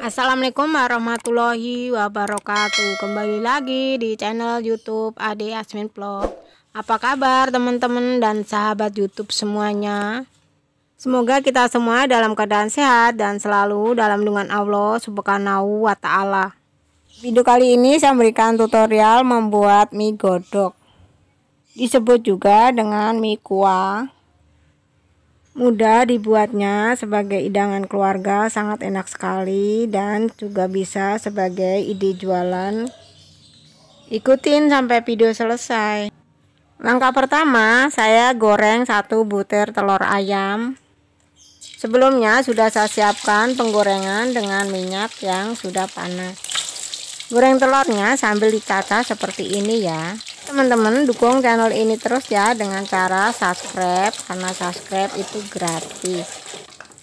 Assalamualaikum warahmatullahi wabarakatuh Kembali lagi di channel youtube Ade Asmin Vlog Apa kabar teman-teman dan sahabat youtube semuanya Semoga kita semua dalam keadaan sehat dan selalu dalam lindungan Allah subhanahu wa ta'ala Video kali ini saya memberikan tutorial membuat mie godok Disebut juga dengan mie kuah Mudah dibuatnya sebagai hidangan keluarga sangat enak sekali dan juga bisa sebagai ide jualan. Ikutin sampai video selesai. Langkah pertama, saya goreng satu butir telur ayam. Sebelumnya sudah saya siapkan penggorengan dengan minyak yang sudah panas. Goreng telurnya sambil ditata seperti ini ya teman-teman dukung channel ini terus ya dengan cara subscribe karena subscribe itu gratis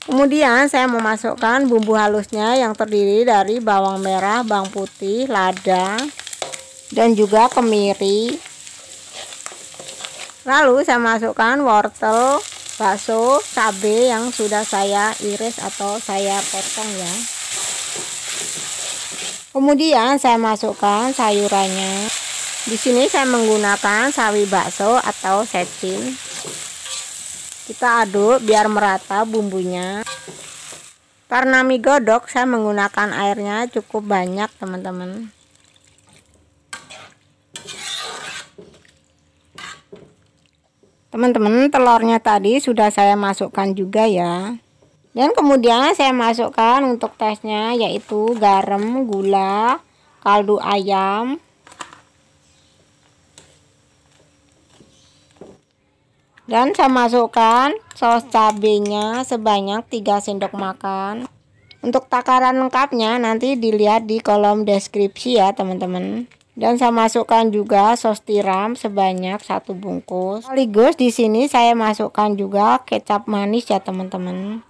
kemudian saya memasukkan bumbu halusnya yang terdiri dari bawang merah bawang putih lada dan juga kemiri lalu saya masukkan wortel bakso cabai yang sudah saya iris atau saya potong ya kemudian saya masukkan sayurannya di sini saya menggunakan sawi bakso atau setin. Kita aduk biar merata bumbunya. Karena mie godok saya menggunakan airnya cukup banyak teman-teman. Teman-teman telurnya tadi sudah saya masukkan juga ya. Dan kemudian saya masukkan untuk tesnya yaitu garam, gula, kaldu ayam, dan saya masukkan saus cabenya sebanyak 3 sendok makan untuk takaran lengkapnya nanti dilihat di kolom deskripsi ya teman-teman dan saya masukkan juga saus tiram sebanyak satu bungkus sekaligus di sini saya masukkan juga kecap manis ya teman-teman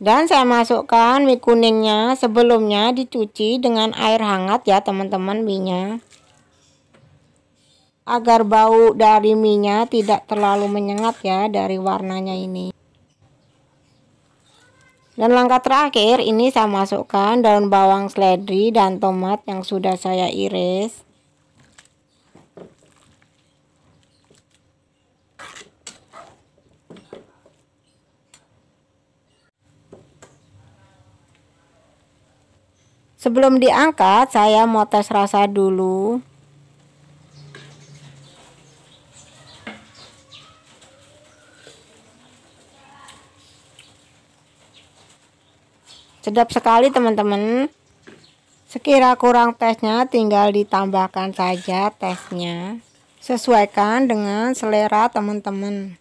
Dan saya masukkan mie kuningnya sebelumnya dicuci dengan air hangat ya teman-teman minyak agar bau dari minyak tidak terlalu menyengat ya dari warnanya ini dan langkah terakhir ini saya masukkan daun bawang seledri dan tomat yang sudah saya iris Sebelum diangkat, saya mau tes rasa dulu. Sedap sekali teman-teman. Sekira kurang tesnya tinggal ditambahkan saja tesnya. Sesuaikan dengan selera teman-teman.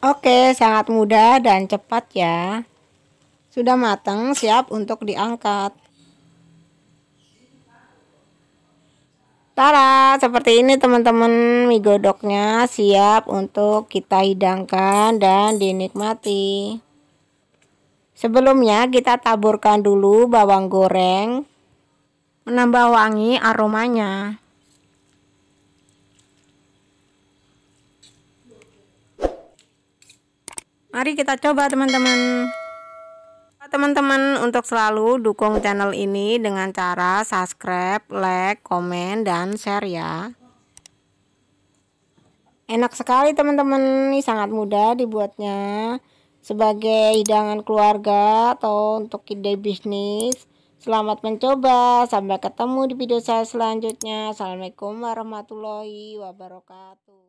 Oke, sangat mudah dan cepat ya. Sudah matang, siap untuk diangkat. Tara, seperti ini teman-teman mie godoknya siap untuk kita hidangkan dan dinikmati. Sebelumnya kita taburkan dulu bawang goreng menambah wangi aromanya. Mari kita coba teman-teman teman-teman untuk selalu dukung channel ini dengan cara subscribe, like, komen, dan share ya enak sekali teman-teman ini sangat mudah dibuatnya sebagai hidangan keluarga atau untuk ide bisnis selamat mencoba sampai ketemu di video saya selanjutnya assalamualaikum warahmatullahi wabarakatuh